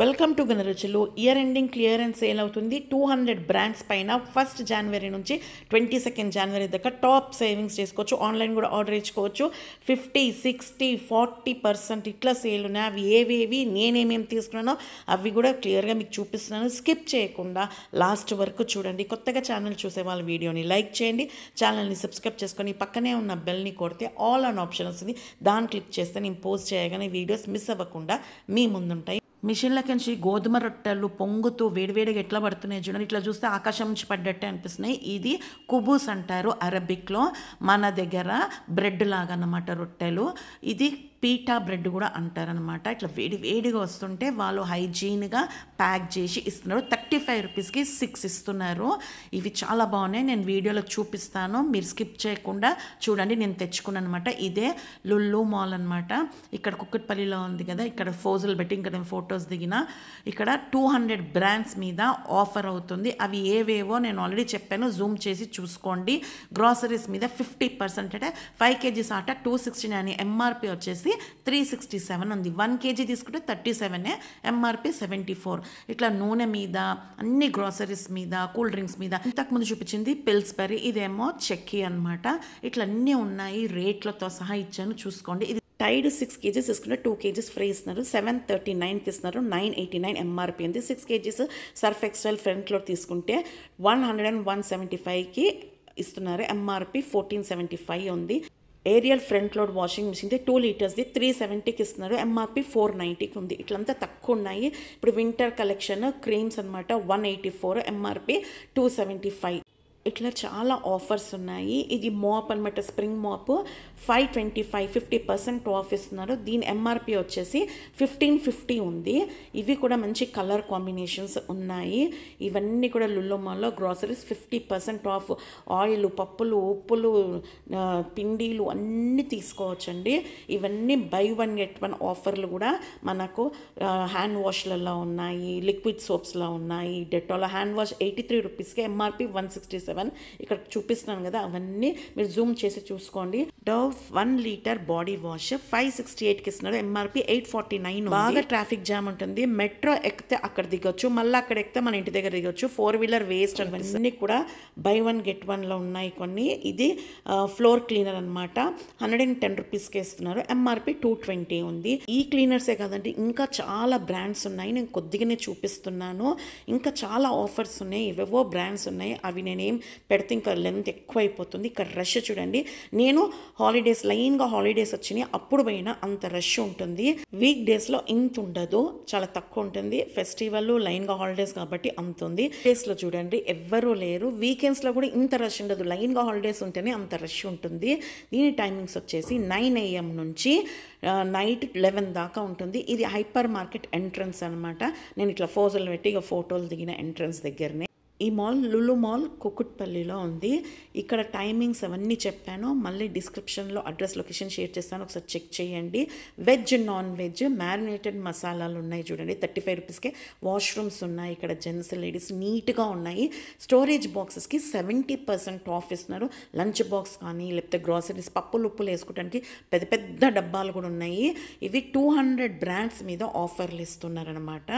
welcome to గనరుచులు year ending clearance sale అవుతుంది two hundred brands పైన ఫస్ట్ జనవరి నుంచి ట్వంటీ సెకండ్ జనవరి దాకా టాప్ సేవింగ్స్ చేసుకోవచ్చు ఆన్లైన్ కూడా ఆర్డర్ ఇచ్చుకోవచ్చు ఫిఫ్టీ సిక్స్టీ ఫార్టీ పర్సెంట్ ఇట్లా సేల్ ఉన్నాయి అవి ఏవేవి నేనేమేమి తీసుకున్నానో అవి కూడా క్లియర్గా మీకు చూపిస్తున్నాను స్కిప్ చేయకుండా లాస్ట్ వరకు చూడండి కొత్తగా ఛానల్ చూసే వాళ్ళ వీడియోని లైక్ చేయండి ఛానల్ని సబ్స్క్రైబ్ చేసుకొని పక్కనే ఉన్న బెల్ని కొడితే ఆల్ ఆన్ ఆప్షన్ వస్తుంది దాన్ని క్లిక్ చేస్తే నేను పోస్ట్ చేయగానే వీడియోస్ మిస్ అవ్వకుండా మీ ముందుంటాయి మిషన్లకించి గోధుమ రొట్టెలు పొంగుతూ వేడివేడిగా ఎట్లా పడుతున్నాయి చూడండి ఇట్లా చూస్తే ఆకాశం నుంచి పడ్డట్టే అనిపిస్తున్నాయి ఇది కుబూస్ అంటారు అరబిక్లో మన దగ్గర బ్రెడ్ లాగా అన్నమాట రొట్టెలు ఇది పీటా బ్రెడ్ కూడా అంటారనమాట ఇట్లా వేడి వేడిగా వస్తుంటే వాళ్ళు హైజీన్గా ప్యాక్ చేసి ఇస్తున్నారు థర్టీ ఫైవ్ రూపీస్కి సిక్స్ ఇస్తున్నారు ఇవి చాలా బాగున్నాయి నేను వీడియోలో చూపిస్తాను మీరు స్కిప్ చేయకుండా చూడండి నేను తెచ్చుకున్నాను అనమాట ఇదే లుల్లు మాల్ అనమాట ఇక్కడ కుక్కట్పల్లిలో ఉంది కదా ఇక్కడ ఫోజులు పెట్టి ఇంకా నేను ఫొటోస్ దిగిన ఇక్కడ టూ హండ్రెడ్ బ్రాండ్స్ మీద ఆఫర్ అవుతుంది అవి ఏవేవో నేను ఆల్రెడీ చెప్పాను జూమ్ చేసి చూసుకోండి గ్రాసరీస్ మీద ఫిఫ్టీ పర్సెంట్ అంటే ఫైవ్ కేజీస్ ఆట టూ సిక్స్టీ నైన్ ఎంఆర్పి వచ్చేసి త్రీ సిక్స్టీ సెవెన్ ఉంది వన్ కేజీ తీసుకుంటే thirty seven MRP seventy four ఇట్లా నూనె మీద అన్ని గ్రాసరీస్ మీద కూల్ డ్రింక్స్ మీద ఇంతకుముందు చూపించింది పిల్స్బెరీ ఇదేమో చెక్కి అనమాట ఇట్లా అన్ని ఉన్నాయి రేట్లతో సహా ఇచ్చాను చూసుకోండి ఇది టైడ్ సిక్స్ కేజీస్ తీసుకుంటే టూ కేజీస్ ఫ్రీ ఇస్తున్నారు సెవెన్ థర్టీ నైన్ తీస్తున్నారు నైన్ ఎయిటీ నైన్ ఎంఆర్పి ఉంది సిక్స్ కేజీస్ సర్ఫ్ ఎక్స్టైల్ ఫ్రంట్లో తీసుకుంటే one hundred and one seventy ఫైవ్కి ఇస్తున్నారు ఎంఆర్పి ఫోర్టీన్ సెవెంటీ ఫైవ్ ఉంది ఏరియల్ ఫ్రంట్ లోడ్ వాషింగ్ మిషన్ది టూ లీటర్స్ది త్రీ సెవెంటీకి ఇస్తున్నారు ఎంఆర్పి ఫోర్ నైంటీకి ఉంది ఇట్లంతా తక్కువ ఉన్నాయి ఇప్పుడు వింటర్ కలెక్షన్ క్రీమ్స్ అనమాట one eighty four MRP two seventy five ఇట్లా చాలా ఆఫర్స్ ఉన్నాయి ఇది మాప్ అనమాట spring mop five twenty five fifty percent off ఇస్తున్నారు దీని ఎంఆర్పి వచ్చేసి ఫిఫ్టీన్ ఫిఫ్టీ ఉంది ఇవి కూడా మంచి కలర్ కాంబినేషన్స్ ఉన్నాయి ఇవన్నీ కూడా లుల్లుమాల్లో groceries fifty percent off oil పప్పులు ఉప్పులు పిండిలు అన్నీ తీసుకోవచ్చండి ఇవన్నీ బై వన్ గెట్ వన్ ఆఫర్లు కూడా మనకు హ్యాండ్ వాష్లలో ఉన్నాయి లిక్విడ్ సోప్స్లో ఉన్నాయి Dettol hand wash eighty three రూపీస్కి MRP one sixty seven seven ఇక్కడ చూపిస్తున్నాను కదా అవన్నీ మీరు జూమ్ చేసి చూసుకోండి Dove one litre body wash five sixty ఎయిట్కి ఇస్తున్నారు ఎంఆర్పి ఎయిట్ ఫార్టీ నైన్ బాగా ట్రాఫిక్ జామ్ ఉంటుంది మెట్రో ఎక్కితే అక్కడ దిగొచ్చు మళ్ళీ అక్కడ ఎక్కితే మన ఇంటి దగ్గర దిగొచ్చు ఫోర్ వీలర్ వేస్ట్ అన్ని కూడా బై వన్ గెట్ వన్లో ఉన్నాయి కొన్ని ఇది ఫ్లోర్ క్లీనర్ అనమాట హండ్రెడ్ అండ్ టెన్ రూపీస్కి ఇస్తున్నారు ఎంఆర్పి టూ ట్వంటీ ఉంది ఈ క్లీనర్సే కాదండి ఇంకా చాలా బ్రాండ్స్ ఉన్నాయి నేను కొద్దిగానే చూపిస్తున్నాను ఇంకా చాలా ఆఫర్స్ ఉన్నాయి ఇవేవో బ్రాండ్స్ ఉన్నాయి అవి నేనేం పెడితే ఇంకా లెంత్ ఎక్కువ అయిపోతుంది ఇక్కడ రష్ చూడండి నేను హాలిడేస్ లైన్గా హాలిడేస్ వచ్చినాయి అప్పుడు పోయినా అంత రష్ ఉంటుంది వీక్ డేస్లో ఇంత ఉండదు చాలా తక్కువ ఉంటుంది ఫెస్టివల్ లైన్గా హాలిడేస్ కాబట్టి అంత ఉంది డేస్లో చూడండి ఎవ్వరూ లేరు వీకెండ్స్లో కూడా ఇంత రష్ ఉండదు లైన్గా హాలిడేస్ ఉంటేనే అంత రష్ ఉంటుంది దీని టైమింగ్స్ వచ్చేసి నైన్ ఏఎం నుంచి నైట్ లెవెన్ దాకా ఉంటుంది ఇది హైపర్ మార్కెట్ ఎంట్రన్స్ అనమాట నేను ఇట్లా ఫోజులు పెట్టి ఇక ఫోటోలు దిగిన ఎంట్రన్స్ దగ్గరనే ఈ మాల్ లులు మాల్ కుకుట్పల్లిలో ఉంది ఇక్కడ టైమింగ్స్ అవన్నీ చెప్పాను మళ్ళీ డిస్క్రిప్షన్లో అడ్రస్ లొకేషన్ షేర్ చేస్తాను ఒకసారి చెక్ చేయండి వెజ్ నాన్ వెజ్ మ్యారినేటెడ్ మసాలాలు ఉన్నాయి చూడండి థర్టీ ఫైవ్ రూపీస్కే వాష్రూమ్స్ ఉన్నాయి ఇక్కడ జెంట్స్ లేడీస్ నీట్గా ఉన్నాయి స్టోరేజ్ బాక్సెస్కి సెవెంటీ పర్సెంట్ ఆఫ్ ఇస్తున్నారు లంచ్ బాక్స్ కానీ లేకపోతే గ్రాసరీస్ పప్పులు ఉప్పులు వేసుకోవడానికి పెద్ద పెద్ద డబ్బాలు కూడా ఉన్నాయి ఇవి టూ హండ్రెడ్ బ్రాండ్స్ మీద ఆఫర్లు ఇస్తున్నారనమాట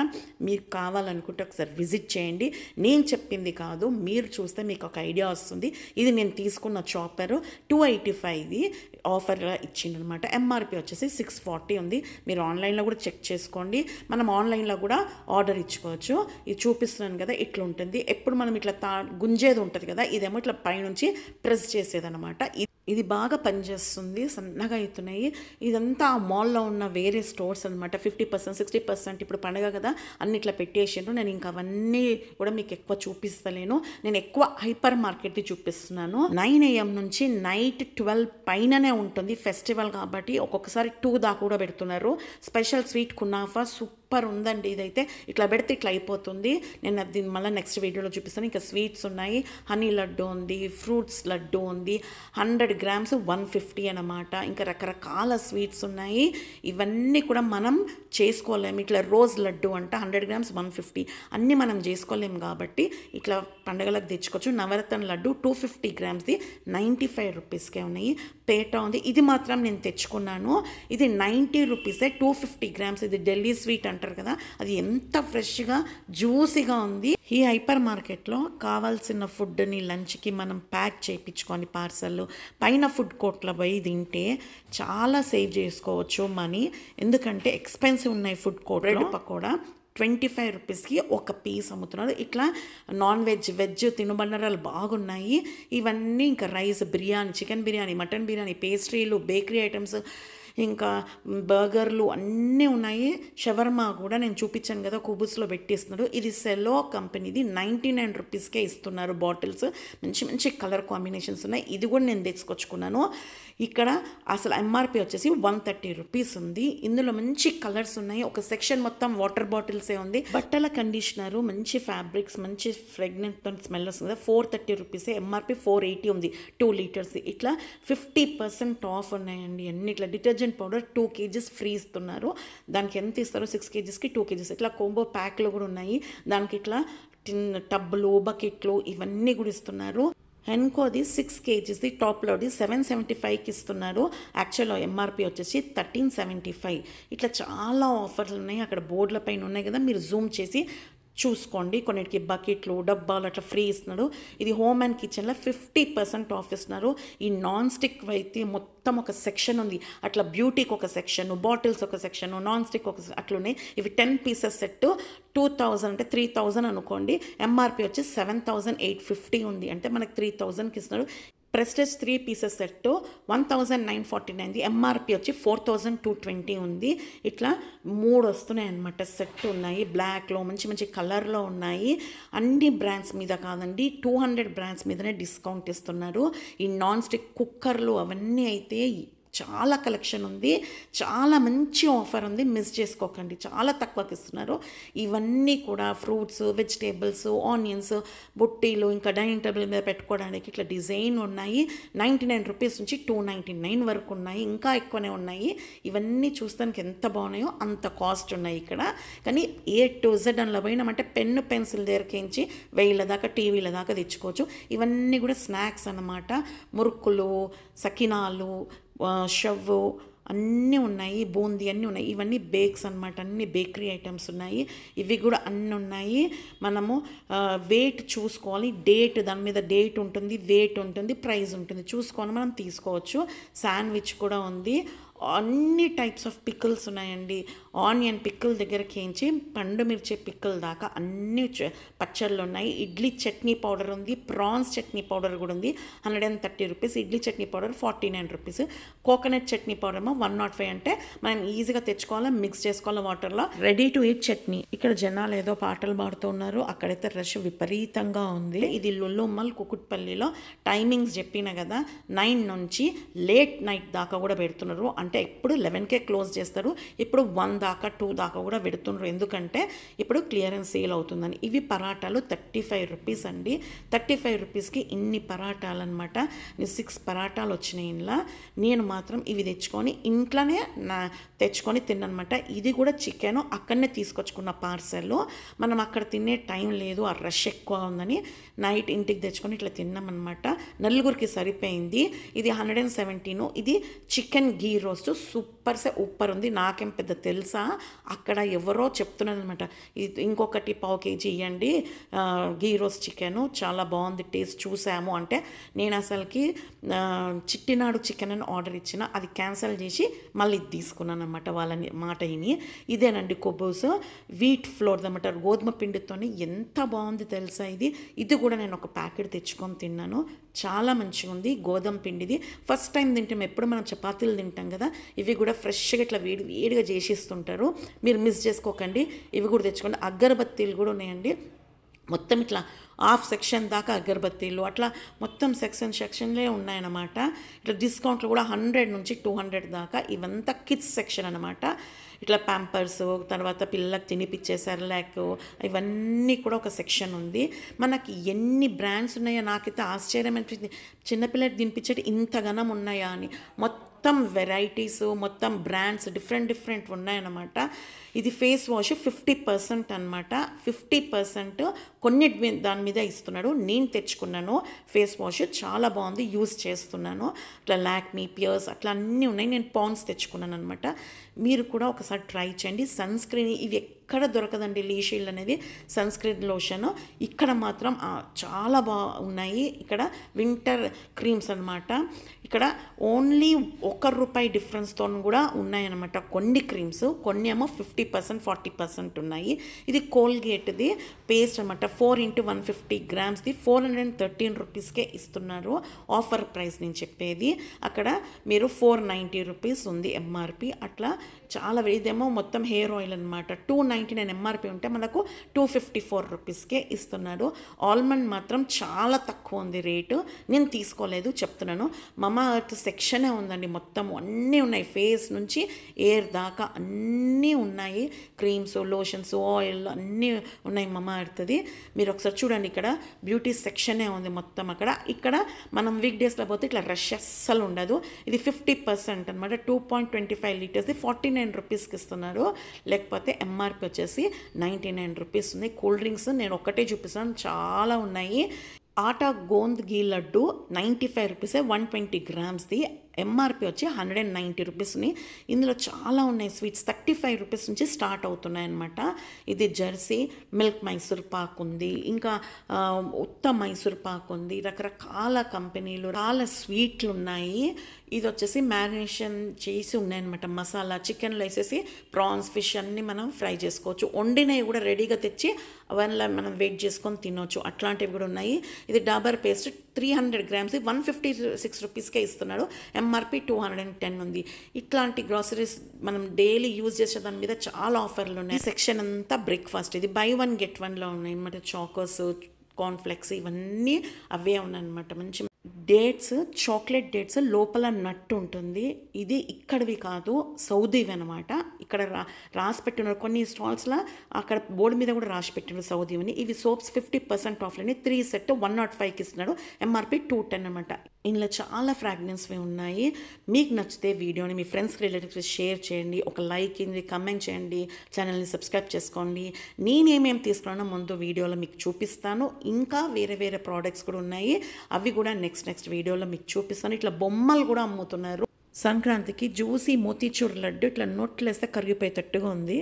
మీకు కావాలనుకుంటే ఒకసారి విజిట్ చేయండి నేను చెప్ చెప్పింది కాదు మీరు చూస్తే మీకు ఒక ఐడియా వస్తుంది ఇది నేను తీసుకున్న చాపర్ టూ ఎయిటీ ఫైవ్ది ఆఫర్ ఇచ్చిందనమాట ఎంఆర్పి వచ్చేసి సిక్స్ ఫార్టీ ఉంది మీరు ఆన్లైన్లో కూడా చెక్ చేసుకోండి మనం ఆన్లైన్లో కూడా ఆర్డర్ ఇచ్చుకోవచ్చు ఇది చూపిస్తున్నాను కదా ఇట్లా ఉంటుంది ఎప్పుడు మనం ఇట్లా తా గుంజేది ఉంటుంది కదా ఇదేమో ఇట్లా పైనుంచి ప్రెస్ చేసేదనమాట ఇది బాగా పనిచేస్తుంది సన్నగా అవుతున్నాయి ఇదంతా ఆ మాల్లో ఉన్న వేరే స్టోర్స్ అనమాట ఫిఫ్టీ పర్సెంట్ సిక్స్టీ పర్సెంట్ ఇప్పుడు పండగ కదా అన్నిట్లా పెట్టేసాను నేను ఇంకా అవన్నీ కూడా మీకు ఎక్కువ చూపిస్తలేను నేను ఎక్కువ హైపర్ మార్కెట్ది చూపిస్తున్నాను నైన్ ఏఎం నుంచి నైట్ ట్వెల్వ్ పైననే ఉంటుంది ఫెస్టివల్ కాబట్టి ఒక్కొక్కసారి టూ దాకా కూడా పెడుతున్నారు స్పెషల్ స్వీట్ కునాఫా సూపర్ సూపర్ ఉందండి ఇదైతే ఇట్లా పెడితే ఇట్లా అయిపోతుంది నేను దీని మళ్ళీ నెక్స్ట్ వీడియోలో చూపిస్తాను ఇంకా స్వీట్స్ ఉన్నాయి హనీ లడ్డు ఉంది ఫ్రూట్స్ లడ్డు ఉంది హండ్రెడ్ గ్రామ్స్ వన్ ఫిఫ్టీ అనమాట ఇంకా రకరకాల స్వీట్స్ ఉన్నాయి ఇవన్నీ కూడా మనం చేసుకోలేము ఇట్లా రోజ్ లడ్డు అంటే హండ్రెడ్ గ్రామ్స్ వన్ ఫిఫ్టీ అన్నీ మనం చేసుకోలేము కాబట్టి ఇట్లా పండగలకు తెచ్చుకోవచ్చు నవరత్న లడ్డు టూ ఫిఫ్టీ గ్రామ్స్ది నైంటీ ఫైవ్ రూపీస్కే ఉన్నాయి పేట ఉంది ఇది మాత్రం నేను తెచ్చుకున్నాను ఇది నైంటీ రూపీసే టూ ఫిఫ్టీ గ్రామ్స్ ఇది ఢిల్లీ స్వీట్ అంటారు కదా అది ఎంత ఫ్రెష్గా జ్యూసీగా ఉంది ఈ హైపర్ మార్కెట్లో కావాల్సిన ఫుడ్ని లంచ్కి మనం ప్యాక్ చేయించుకొని పార్సల్ పైన ఫుడ్ కోర్ట్లో పోయి తింటే చాలా సేవ్ చేసుకోవచ్చు మనీ ఎందుకంటే ఎక్స్పెన్సివ్ ఉన్నాయి ఫుడ్ కోర్ట్ కూడా ట్వంటీ ఫైవ్ రూపీస్కి ఒక పీస్ అమ్ముతున్నారు ఇట్లా నాన్ వెజ్ వెజ్ తినుబండరాలు బాగున్నాయి ఇవన్నీ ఇంకా rice biryani chicken biryani mutton biryani పేస్ట్రీలు బేకరీ ఐటమ్స్ ఇంకా బర్గర్లు అన్నీ ఉన్నాయి షవర్మా కూడా నేను చూపించాను కదా కుబుస్లో పెట్టిస్తున్నాడు ఇది సెలో కంపెనీది నైంటీ నైన్ రూపీస్కే ఇస్తున్నారు బాటిల్స్ మంచి మంచి కలర్ కాంబినేషన్స్ ఉన్నాయి ఇది కూడా నేను తెచ్చుకొచ్చుకున్నాను ఇక్కడ అసలు ఎంఆర్పి వచ్చేసి వన్ థర్టీ రూపీస్ ఉంది ఇందులో మంచి కలర్స్ ఉన్నాయి ఒక సెక్షన్ మొత్తం వాటర్ బాటిల్సే ఉంది బట్టల కండిషనరు మంచి ఫ్యాబ్రిక్స్ మంచి ఫ్రెగ్నెంట్ స్మెల్ వస్తుంది ఫోర్ థర్టీ రూపీసే ఎంఆర్పి ఫోర్ ఎయిటీ ఉంది టూ లీటర్స్ ఇట్లా ఫిఫ్టీ పర్సెంట్ ఆఫ్ ఉన్నాయండి అన్ని ఇట్లా detergent detergent powder two kgs free ఇస్తున్నారు దానికి ఎంత ఇస్తారో సిక్స్ కేజీస్కి టూ కేజీస్ ఇట్లా కోంబో ప్యాక్లు కూడా ఉన్నాయి దానికి ఇట్లా టిన్ టబ్బులు బకెట్లు ఇవన్నీ కూడా ఇస్తున్నారు హెన్కోది సిక్స్ కేజీస్ది టాప్లోది సెవెన్ సెవెంటీ ఫైవ్కి ఇస్తున్నారు యాక్చువల్ ఎంఆర్పి వచ్చేసి థర్టీన్ సెవెంటీ ఫైవ్ ఇట్లా చాలా ఆఫర్లు ఉన్నాయి అక్కడ బోర్డుల పైన ఉన్నాయి కదా మీరు జూమ్ చేసి చూసుకోండి కొన్నిటికి బకెట్లు డబ్బాలు అట్లా ఫ్రీ ఇస్తున్నాడు ఇది హోమ్ అండ్ కిచెన్లో ఫిఫ్టీ పర్సెంట్ ఆఫ్ ఇస్తున్నారు ఈ నాన్ స్టిక్ అయితే మొత్తం ఒక సెక్షన్ ఉంది అట్లా బ్యూటీకి ఒక సెక్షన్ బాటిల్స్ ఒక సెక్షన్ నాన్ స్టిక్ ఒక అట్లున్నాయి ఇవి ten pieces set two thousand అంటే త్రీ థౌజండ్ అనుకోండి ఎంఆర్పి వచ్చి సెవెన్ థౌజండ్ ఎయిట్ ఫిఫ్టీ ఉంది అంటే మనకి త్రీ థౌజండ్కి ఇస్తున్నాడు Prestige three pieces set one thousand nine forty నైన్ది ఎంఆర్పి వచ్చి ఫోర్ థౌజండ్ టూ ట్వంటీ ఉంది ఇట్లా మూడు వస్తున్నాయి అనమాట సెట్ ఉన్నాయి బ్లాక్లో మంచి మంచి కలర్లో ఉన్నాయి అన్ని బ్రాండ్స్ మీద కాదండి టూ హండ్రెడ్ బ్రాండ్స్ మీదనే డిస్కౌంట్ ఇస్తున్నారు ఈ నాన్ స్టిక్ కుక్కర్లు అవన్నీ అయితే చాలా కలెక్షన్ ఉంది చాలా మంచి ఆఫర్ ఉంది మిస్ చేసుకోకండి చాలా తక్కువకి ఇస్తున్నారు ఇవన్నీ కూడా ఫ్రూట్స్ వెజిటేబుల్స్ ఆనియన్స్ బుట్టీలు ఇంకా డైనింగ్ టేబుల్ మీద పెట్టుకోవడానికి ఇట్లా డిజైన్ ఉన్నాయి నైంటీ నైన్ రూపీస్ నుంచి టూ నైంటీ నైన్ వరకు ఉన్నాయి ఇంకా ఎక్కువనే ఉన్నాయి ఇవన్నీ చూస్తానికి ఎంత బాగున్నాయో అంత కాస్ట్ ఉన్నాయి ఇక్కడ కానీ ఏ టు జెడ్ అందులో పోయినామంటే పెన్ను పెన్సిల్ దగ్గరకించి వెయ్యిల దాకా టీవీల దాకా తెచ్చుకోవచ్చు ఇవన్నీ కూడా స్నాక్స్ అన్నమాట మురుకులు సకినాలు షవ్ అన్నీ ఉన్నాయి బూందీ అన్నీ ఉన్నాయి ఇవన్నీ బేక్స్ అనమాట అన్ని బేకరీ ఐటమ్స్ ఉన్నాయి ఇవి కూడా అన్నీ ఉన్నాయి మనము వెయిట్ చూసుకోవాలి డేట్ దాని మీద డేట్ ఉంటుంది వెయిట్ ఉంటుంది ప్రైస్ ఉంటుంది చూసుకొని మనం తీసుకోవచ్చు శాండ్విచ్ కూడా ఉంది అన్ని టైప్స్ ఆఫ్ పికిల్స్ ఉన్నాయండి ఆనియన్ పిక్కిల్ దగ్గరకి ఏంచి పండు మిర్చి దాకా అన్ని పచ్చళ్ళు ఉన్నాయి ఇడ్లీ చట్నీ పౌడర్ ఉంది ప్రాన్స్ చట్నీ పౌడర్ కూడా ఉంది hundred and thirty rupees idli chutney powder forty nine rupees coconut chutney powder ఏమో వన్ నాట్ ఫైవ్ అంటే మనం ఈజీగా తెచ్చుకోవాలా మిక్స్ చేసుకోవాలి వాటర్లో రెడీ టు ఈట్ చట్నీ ఇక్కడ జనాలు ఏదో పాటలు పాడుతున్నారు అక్కడైతే రష్ విపరీతంగా ఉంది ఇది లుల్లుమ్మల్ కుకుట్పల్లిలో టైమింగ్స్ చెప్పిన కదా నైన్ నుంచి లేట్ నైట్ దాకా కూడా పెడుతున్నారు అంటే ఇప్పుడు లెవెన్కే క్లోజ్ చేస్తారు ఇప్పుడు వన్ దాకా టూ దాకా కూడా పెడుతుండ్రు ఎందుకంటే ఇప్పుడు క్లియరెన్స్ సేల్ అవుతుందని ఇవి పరాటాలు థర్టీ ఫైవ్ రూపీస్ అండి థర్టీ ఫైవ్ రూపీస్కి ఇన్ని పరాటాలు అనమాట సిక్స్ పరాటాలు వచ్చినాయి ఇంట్లో నేను మాత్రం ఇవి తెచ్చుకొని ఇంట్లోనే నా తెచ్చుకొని తిన్నమాట ఇది కూడా చికెన్ అక్కడనే తీసుకొచ్చుకున్న పార్సల్లో మనం అక్కడ తినే టైం లేదు ఆ రష్ ఎక్కువ ఉందని నైట్ ఇంటికి తెచ్చుకొని ఇట్లా తిన్నామన్నమాట నలుగురికి సరిపోయింది ఇది హండ్రెడ్ అండ్ సెవెంటీను ఇది చికెన్ గీ రోస్ట్ సూపర్ సే ఉప్పర్ ఉంది నాకేం పెద్ద తెలుసా అక్కడ ఎవరో ఇది ఇంకొకటి పావు కేజీ ఇవ్వండి గీ రోస్ట్ చికెన్ చాలా బాగుంది టేస్ట్ చూసాము అంటే నేను అసలుకి చిట్టినాడు చికెన్ అని ఆర్డర్ ఇచ్చిన అది క్యాన్సిల్ చేసి మళ్ళీ తీసుకున్నాను అనమాట వాళ్ళని మాట ఇని ఇదేనండి కొబ్బోసు వీట్ ఫ్లోర్ అనమాట గోధుమ పిండితోనే ఎంత బాగుంది తెలుసా ఇది ఇది కూడా నేను ఒక ప్యాకెట్ తెచ్చుకొని తిన్నాను చాలా మంచిగా ఉంది గోధుమ పిండిది ఫస్ట్ టైం తింటాం ఎప్పుడు మనం చపాతీలు తింటాం కదా ఇవి కూడా ఫ్రెష్గా ఇట్లా వేడి వేడిగా చేసిస్తుంటారు మీరు మిస్ చేసుకోకండి ఇవి కూడా తెచ్చుకోండి అగరబత్తీలు కూడా ఉన్నాయండి మొత్తం ఇట్లా హాఫ్ సెక్షన్ దాకా అగరబత్తీలు అట్లా మొత్తం సెక్షన్ సెక్షన్లే ఉన్నాయన్నమాట ఇట్లా డిస్కౌంట్లు కూడా హండ్రెడ్ నుంచి టూ హండ్రెడ్ దాకా ఇవంతా కిడ్స్ సెక్షన్ అనమాట ఇట్లా ప్యాంపర్స్ తర్వాత పిల్లలకు తినిపించే సెరలాక్ ఇవన్నీ కూడా ఒక సెక్షన్ ఉంది మనకి ఎన్ని బ్రాండ్స్ ఉన్నాయో నాకైతే ఆశ్చర్యం అనిపించింది చిన్నపిల్లలకి తినిపించేటి ఘనం ఉన్నాయా అని మొత్తం వెరైటీస్ మొత్తం బ్రాండ్స్ డిఫరెంట్ డిఫరెంట్ ఉన్నాయన్నమాట ఇది ఫేస్ వాష్ ఫిఫ్టీ పర్సెంట్ అనమాట ఫిఫ్టీ పర్సెంట్ కొన్ని దాని మీద ఇస్తున్నాడు నేను తెచ్చుకున్నాను ఫేస్ వాష్ చాలా బాగుంది యూస్ చేస్తున్నాను అట్లా లాక్మీ పియర్స్ అట్లా అన్నీ ఉన్నాయి నేను పాన్స్ తెచ్చుకున్నాను అనమాట మీరు కూడా ఒక ఒకసారి ట్రై చేయండి సన్ స్క్రీన్ ఇవి ఎక్కడ దొరకదండి లీషీల్ అనేది సన్స్క్రీన్ లోషన్ ఇక్కడ మాత్రం చాలా బా ఉన్నాయి ఇక్కడ వింటర్ క్రీమ్స్ అనమాట ఇక్కడ ఓన్లీ ఒక రూపాయి డిఫరెన్స్తో కూడా ఉన్నాయన్నమాట కొన్ని క్రీమ్స్ కొన్ని ఏమో ఫిఫ్టీ పర్సెంట్ ఫార్టీ పర్సెంట్ ఉన్నాయి ఇది కోల్గేట్ది పేస్ట్ అనమాట ఫోర్ ఇంటూ వన్ ఫిఫ్టీ గ్రామ్స్ది ఫోర్ హండ్రెడ్ థర్టీన్ రూపీస్కే ఇస్తున్నారు ఆఫర్ ప్రైస్ నేను చెప్పేది అక్కడ మీరు ఫోర్ నైంటీ రూపీస్ ఉంది ఎంఆర్పి అట్లా చాలా ఇదేమో మొత్తం హెయిర్ ఆయిల్ అనమాట two nine ninety nine MRP ఉంటే మనకు టూ ఫిఫ్టీ ఫోర్ రూపీస్కే ఇస్తున్నారు ఆల్మండ్ మాత్రం చాలా తక్కువ ఉంది రేటు నేను తీసుకోలేదు చెప్తున్నాను మమా అర్త్ సెక్షనే ఉందండి మొత్తం అన్నీ ఉన్నాయి ఫేస్ నుంచి ఎయిర్ దాకా అన్నీ ఉన్నాయి క్రీమ్స్ లోషన్స్ ఆయిల్ అన్నీ ఉన్నాయి మమా అర్త్ది మీరు ఒకసారి చూడండి ఇక్కడ బ్యూటీ సెక్షనే ఉంది మొత్తం అక్కడ ఇక్కడ మనం వీక్ డేస్లో పోతే ఇట్లా రష్ అస్సలు ఉండదు ఇది ఫిఫ్టీ పర్సెంట్ అనమాట టూ పాయింట్ ట్వంటీ ఫైవ్ లీటర్స్ది ఫార్టీ నైన్ రూపీస్కి ఇస్తున్నారు లేకపోతే ఎంఆర్పి వచ్చేసి నైంటీ నైన్ రూపీస్ ఉంది కూల్ డ్రింక్స్ నేను ఒక్కటే చూపిస్తాను చాలా ఉన్నాయి ఆటా గోంద్ గీ లడ్డు నైంటీ ఫైవ్ రూపీసే వన్ ట్వంటీ గ్రామ్స్ది ఎంఆర్పి వచ్చి హండ్రెడ్ అండ్ నైంటీ రూపీస్ రూపీస్ని ఇందులో చాలా ఉన్నాయి స్వీట్స్ థర్టీ ఫైవ్ రూపీస్ నుంచి స్టార్ట్ అవుతున్నాయన్నమాట ఇది జెర్సీ మిల్క్ మైసూర్ పాక్ ఉంది ఇంకా ఉత్త మైసూర్ పాక్ ఉంది రకరకాల కంపెనీలు చాలా స్వీట్లు ఉన్నాయి ఇది వచ్చేసి మ్యారినేషన్ చేసి ఉన్నాయన్నమాట మసాలా చికెన్లో వేసేసి ప్రాన్స్ ఫిష్ అన్నీ మనం ఫ్రై చేసుకోవచ్చు వండినవి కూడా రెడీగా తెచ్చి అవన్నీ మనం వెయిట్ చేసుకొని తినొచ్చు అట్లాంటివి కూడా ఉన్నాయి ఇది Dabur paste three hundred grams one fifty six రూపీస్కే ఇస్తున్నాడు MRP two hundred and ten ఉంది ఇట్లాంటి గ్రాసరీస్ మనం డైలీ యూజ్ చేసే దాని మీద చాలా ఆఫర్లు ఉన్నాయి సెక్షన్ అంతా బ్రేక్ఫాస్ట్ ఇది బై వన్ గెట్ వన్లో ఉన్నాయి అన్నమాట చాకోస్ కార్న్ఫ్లెక్స్ ఇవన్నీ అవే ఉన్నాయన్నమాట మంచి డేట్స్ చాక్లెట్ డేట్స్ లోపల నట్టు ఉంటుంది ఇది ఇక్కడవి కాదు సౌదీవి అనమాట ఇక్కడ రా రాసి పెట్టినారు కొన్ని స్టాల్స్లో అక్కడ బోర్డు మీద కూడా రాసి పెట్టినారు సౌదీవిని ఇవి సోప్స్ ఫిఫ్టీ పర్సెంట్ ఆఫ్లని త్రీ సెట్ వన్ నాట్ ఫైవ్కి ఇస్తున్నాడు ఎంఆర్పి టూ టెన్ అనమాట ఇందులో చాలా ఫ్రాగ్నెన్స్వి ఉన్నాయి మీకు నచ్చితే వీడియోని మీ ఫ్రెండ్స్ రిలేటివ్స్ షేర్ చేయండి ఒక లైక్ ఇంది కమెంట్ చేయండి ఛానల్ని సబ్స్క్రైబ్ చేసుకోండి నేనేమేమి తీసుకున్నానో ముందు వీడియోలో మీకు చూపిస్తాను ఇంకా వేరే వేరే ప్రోడక్ట్స్ కూడా ఉన్నాయి అవి కూడా నెక్స్ట్ నెక్స్ట్ వీడియోలో మీకు చూపిస్తాను ఇట్లా బొమ్మలు కూడా అమ్ముతున్నారు సంక్రాంతికి జ్యూసీ మోతీచూర్ లడ్డు ఇట్లా నోట్లేస్తే కరిగిపోయేటట్టుగా ఉంది